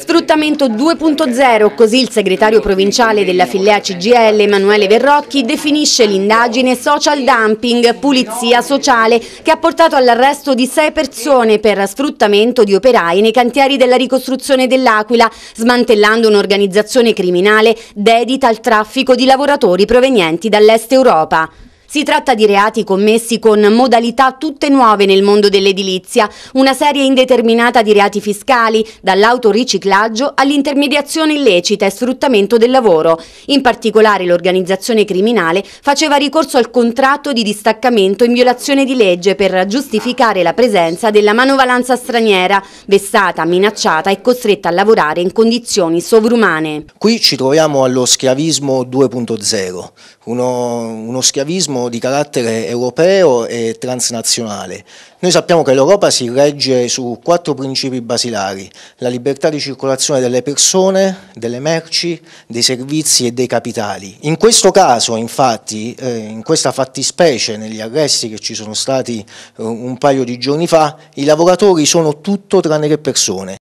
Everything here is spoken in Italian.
Sfruttamento 2.0, così il segretario provinciale della filea CGL Emanuele Verrocchi definisce l'indagine social dumping, pulizia sociale, che ha portato all'arresto di sei persone per sfruttamento di operai nei cantieri della ricostruzione dell'Aquila, smantellando un'organizzazione criminale dedita al traffico di lavoratori provenienti dall'est Europa. Si tratta di reati commessi con modalità tutte nuove nel mondo dell'edilizia, una serie indeterminata di reati fiscali, dall'autoriciclaggio all'intermediazione illecita e sfruttamento del lavoro. In particolare l'organizzazione criminale faceva ricorso al contratto di distaccamento in violazione di legge per giustificare la presenza della manovalanza straniera, vessata, minacciata e costretta a lavorare in condizioni sovrumane. Qui ci troviamo allo schiavismo 2.0, uno, uno schiavismo federalismo di carattere europeo e transnazionale. Noi sappiamo che l'Europa si regge su quattro principi basilari, la libertà di circolazione delle persone, delle merci, dei servizi e dei capitali. In questo caso, infatti, eh, in questa fattispecie, negli arresti che ci sono stati eh, un paio di giorni fa, i lavoratori sono tutto tranne che persone.